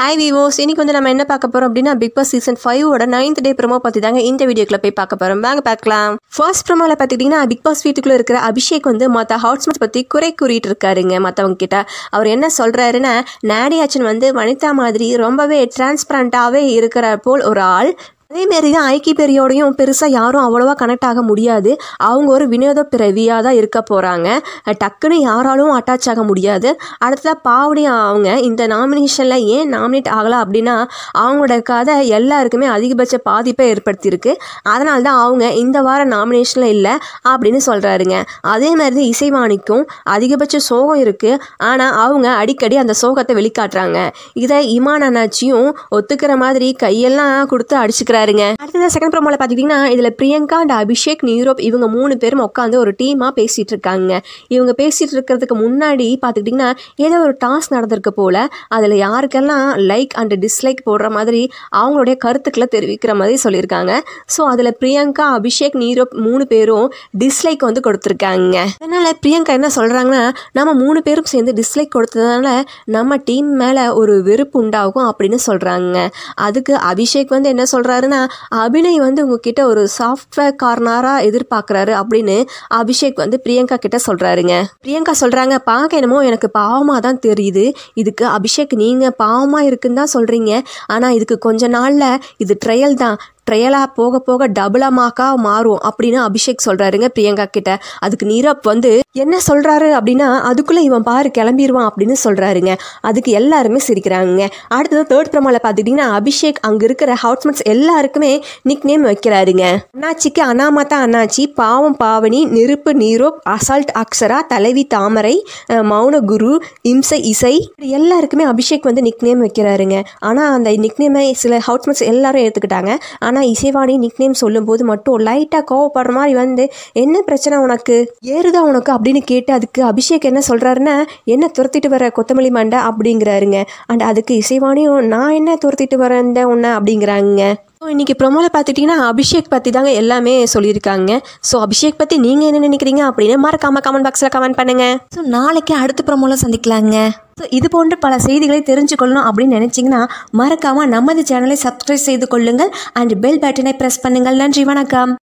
hi விவோஸ் இன்னைக்கு வந்து நம்ம என்ன பார்க்க போகிறோம் அப்படின்னா பிக் பாஸ் சீசன் ஃபைவோட நைன்த் டே ப்ரோமோ பத்தி தாங்க இந்த வீடியோக்குள்ள போய் பார்க்க போகிறோம் வாங்க பார்க்கலாம் ஃபர்ஸ்ட் ப்ரோமோவில் பாத்தீங்கன்னா பிக் பாஸ் வீட்டுக்குள்ளே இருக்கிற அபிஷேக் வந்து மற்ற ஹாட்ஸ்பாட் பற்றி குறை கூறிட்டு இருக்காருங்க மற்றவங்க கிட்ட அவர் என்ன சொல்றாருன்னா நாடியாச்சன் வந்து வனிதா மாதிரி ரொம்பவே டிரான்ஸ்பரண்டாவே இருக்கிற போல் ஒரு ஆள் அதேமாரி தான் பெரியோடையும் பெருசாக யாரும் அவ்வளோவா கனெக்ட் ஆக முடியாது அவங்க ஒரு வினோத பிறவியாக தான் இருக்க போகிறாங்க டக்குன்னு யாராலும் அட்டாச் ஆக முடியாது அடுத்ததாக பாவடி அவங்க இந்த நாமினேஷனில் ஏன் நாமினேட் ஆகலாம் அப்படின்னா அவங்களோட கதை எல்லாருக்குமே அதிகபட்ச பாதிப்பை ஏற்படுத்தியிருக்கு அதனால தான் அவங்க இந்த வார நாமினேஷனில் இல்லை அப்படின்னு சொல்கிறாருங்க அதே மாதிரி தான் இசைவாணிக்கும் அதிகபட்ச சோகம் இருக்குது ஆனால் அவங்க அடிக்கடி அந்த சோகத்தை வெளிக்காட்டுறாங்க இதை இமான் அண்ணாச்சியும் ஒத்துக்கிற மாதிரி கையெல்லாம் கொடுத்து அடிச்சுக்கிறாரு பாருங்க அடுத்தது செகண்ட் ப்ரோமோல பாத்தீங்கன்னா இதுல பிரியங்கா அண்ட் அபிஷேக் நியூரோப் இவங்க மூணு பேரும் உட்காந்து ஒரு டீமா பேசிட்டு இருக்காங்க இவங்க பேசிட்டு இருக்கிறதுக்கு முன்னாடி பாத்துக்கிட்டீங்கன்னா ஏதோ ஒரு டாஸ்க் நடந்திருக்க போல அதுல யாருக்கெல்லாம் லைக் அண்ட் டிஸ்லைக் போடுற மாதிரி அவங்களுடைய கருத்துக்களை தெரிவிக்கிற மாதிரி சொல்லியிருக்காங்க ஸோ அதில் பிரியங்கா அபிஷேக் நீரோப் மூணு பேரும் டிஸ்லைக் வந்து கொடுத்துருக்காங்க அதனால் பிரியங்கா என்ன சொல்கிறாங்கன்னா நம்ம மூணு பேரும் சேர்ந்து டிஸ்லைக் கொடுத்ததுனால நம்ம டீம் மேலே ஒரு வெறுப்பு உண்டாகும் அப்படின்னு சொல்கிறாங்க அதுக்கு அபிஷேக் வந்து என்ன சொல்கிறாரு ஏன்னா அபிநய் வந்து உங்ககிட்ட ஒரு சாஃப்ட்வேர் கார்னராக எதிர்பார்க்குறாரு அப்படின்னு அபிஷேக் வந்து பிரியங்கா கிட்ட சொல்கிறாருங்க பிரியங்கா சொல்கிறாங்க பார்க்க என்னமோ எனக்கு பாவமாக தான் தெரியுது இதுக்கு அபிஷேக் நீங்கள் பாவமாக இருக்குன்னு தான் சொல்கிறீங்க ஆனால் இதுக்கு கொஞ்ச நாளில் இது ட்ரையல் தான் ட்ரையலாக போக போக டபுள் மாறும் அப்படின்னு அபிஷேக் சொல்கிறாருங்க பிரியங்கா கிட்ட அதுக்கு நீரப் வந்து என்ன சொல்கிறாரு அப்படின்னா அதுக்குள்ளே இவன் பாரு கிளம்பிடுவான் அப்படின்னு சொல்கிறாருங்க அதுக்கு எல்லாருமே சிரிக்கிறாங்க அடுத்தது தேர்ட் ப்ரமாவில் பார்த்துக்கிட்டிங்கன்னா அபிஷேக் அங்கே இருக்கிற ஹவுட்மெட்ஸ் எல்லாருக்குமே நிக் நேம் வைக்கிறாருங்க அண்ணாச்சிக்கு அனாமாத்தா அண்ணாச்சி பாவம் பாவனி நெருப்பு நீரோ அசால்ட் அக்ஷரா தலைவி தாமரை மௌன குரு இம்சை இசை எல்லாருக்குமே அபிஷேக் வந்து நிக் நேம் வைக்கிறாருங்க ஆனால் அந்த நிக் நேமை சில ஹவுட்மெட்ஸ் எல்லாரும் எடுத்துக்கிட்டாங்க ஆனால் ஆனால் இசைவாணி நேம் சொல்லும்போது மட்டும் லைட்டாக கோவப்படுற மாதிரி வந்து என்ன பிரச்சனை உனக்கு ஏறுதா உனக்கு அப்படின்னு கேட்டு அதுக்கு அபிஷேக் என்ன சொல்கிறாருன்னா என்ன துரத்திட்டு வர கொத்தமல்லி மாண்டா அப்படிங்கிறாருங்க அண்ட் அதுக்கு இசைவாணியும் நான் என்ன துரத்திட்டு வரேன் உன்னை அப்படிங்கிறாங்க ஸோ இன்றைக்கி ப்ரொமோவில் பார்த்துட்டிங்கன்னா அபிஷேக் பற்றி தாங்க எல்லாமே சொல்லியிருக்காங்க ஸோ அபிஷேக் பற்றி நீங்கள் என்ன நினைக்கிறீங்க அப்படின்னு மறக்காமல் கமெண்ட் பாக்ஸில் கமெண்ட் பண்ணுங்கள் ஸோ நாளைக்கு அடுத்த ப்ரொமோவில் சந்திக்கலாங்க ஸோ இது போன்ற பல செய்திகளை தெரிஞ்சுக்கொள்ளணும் அப்படின்னு நினச்சிங்கன்னா மறக்காமல் நமது சேனலை சப்ஸ்கிரைப் செய்து கொள்ளுங்கள் அண்ட் பெல் பட்டனை ப்ரெஸ் பண்ணுங்கள் நன்றி வணக்கம்